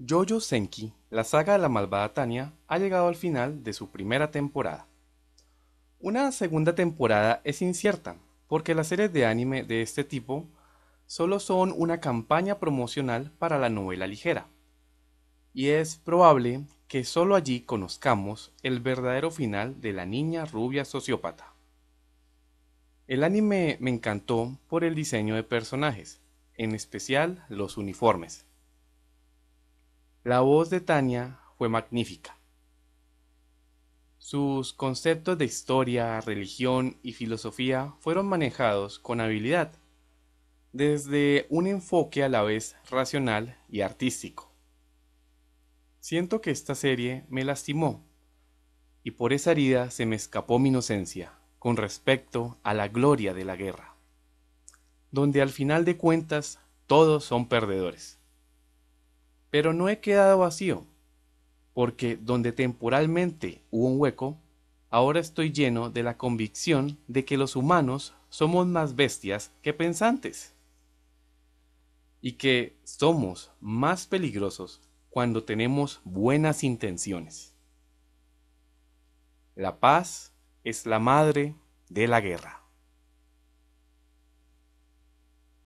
Jojo Senki, la saga de la malvada Tania, ha llegado al final de su primera temporada. Una segunda temporada es incierta, porque las series de anime de este tipo solo son una campaña promocional para la novela ligera, y es probable que solo allí conozcamos el verdadero final de la niña rubia sociópata. El anime me encantó por el diseño de personajes, en especial los uniformes. La voz de Tania fue magnífica. Sus conceptos de historia, religión y filosofía fueron manejados con habilidad, desde un enfoque a la vez racional y artístico. Siento que esta serie me lastimó y por esa herida se me escapó mi inocencia con respecto a la gloria de la guerra, donde al final de cuentas todos son perdedores. Pero no he quedado vacío, porque donde temporalmente hubo un hueco, ahora estoy lleno de la convicción de que los humanos somos más bestias que pensantes y que somos más peligrosos cuando tenemos buenas intenciones. La paz es la madre de la guerra.